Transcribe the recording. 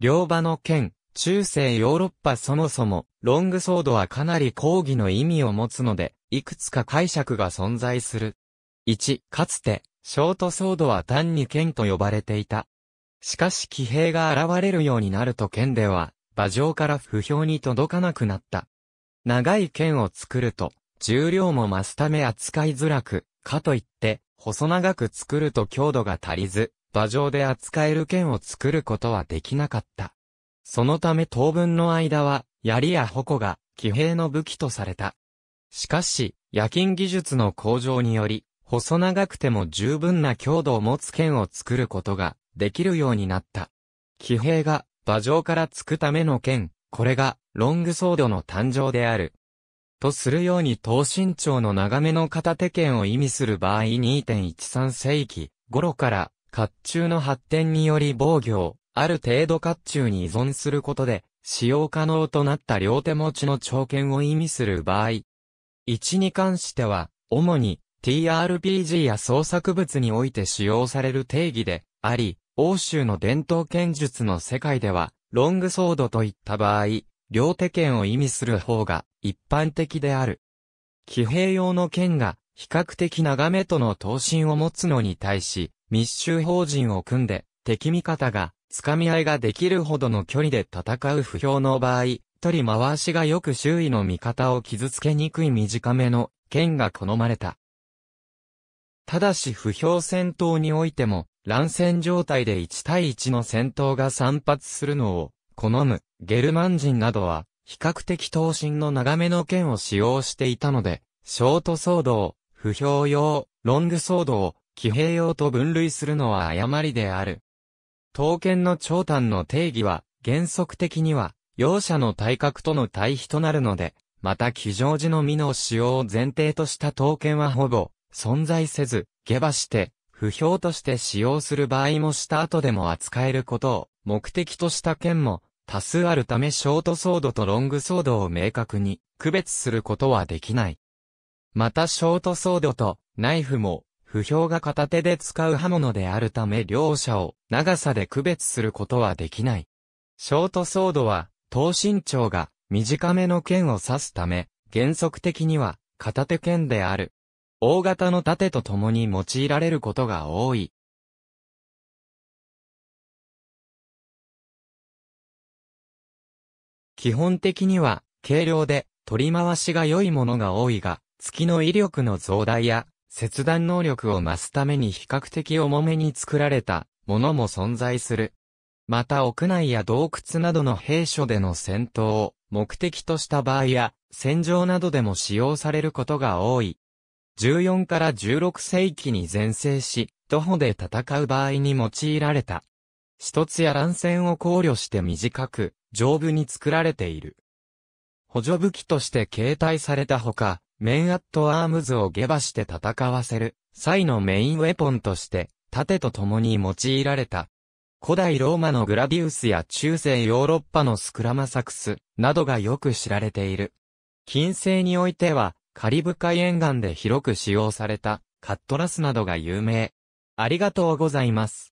両場の剣、中世ヨーロッパそもそも、ロングソードはかなり抗議の意味を持つので、いくつか解釈が存在する。1、かつて、ショートソードは単に剣と呼ばれていた。しかし騎兵が現れるようになると剣では、馬上から不評に届かなくなった。長い剣を作ると、重量も増すため扱いづらく、かといって、細長く作ると強度が足りず、馬上で扱える剣を作ることはできなかった。そのため当分の間は、槍や矛が、騎兵の武器とされた。しかし、夜勤技術の向上により、細長くても十分な強度を持つ剣を作ることができるようになった。騎兵が馬上から突くための剣、これがロングソードの誕生である。とするように等身長の長めの片手剣を意味する場合2.13世紀頃から甲冑の発展により防御ある程度甲冑に依存することで、使用可能となった両手持ちの長剣を意味する場合。1に関しては、主に TRPG や創作物において使用される定義であり、欧州の伝統剣術の世界では、ロングソードといった場合、両手剣を意味する方が一般的である。騎兵用の剣が比較的長めとの闘神を持つのに対し、密集法人を組んで、敵味方が、掴み合いができるほどの距離で戦う不評の場合、取り回しがよく周囲の味方を傷つけにくい短めの剣が好まれた。ただし不評戦闘においても、乱戦状態で1対1の戦闘が散発するのを好むゲルマン人などは、比較的闘神の長めの剣を使用していたので、ショートソードを不評用、ロングソードを、騎兵用と分類するのは誤りである。刀剣の長短の定義は、原則的には、容赦の体格との対比となるので、また騎乗時の身の使用を前提とした刀剣はほぼ、存在せず、下馬して、不評として使用する場合もした後でも扱えることを、目的とした剣も、多数あるためショートソードとロングソードを明確に区別することはできない。またショートソードとナイフも不評が片手で使う刃物であるため両者を長さで区別することはできない。ショートソードは等身長が短めの剣を刺すため原則的には片手剣である。大型の盾と共に用いられることが多い。基本的には軽量で取り回しが良いものが多いが、月の威力の増大や、切断能力を増すために比較的重めに作られたものも存在する。また屋内や洞窟などの兵所での戦闘を目的とした場合や戦場などでも使用されることが多い。14から16世紀に前世し、徒歩で戦う場合に用いられた。一つや乱戦を考慮して短く、丈夫に作られている。補助武器として携帯されたほか、メンアットアームズを下馬して戦わせる際のメインウェポンとして、盾と共に用いられた。古代ローマのグラディウスや中世ヨーロッパのスクラマサクスなどがよく知られている。近世においては、カリブ海沿岸で広く使用されたカットラスなどが有名。ありがとうございます。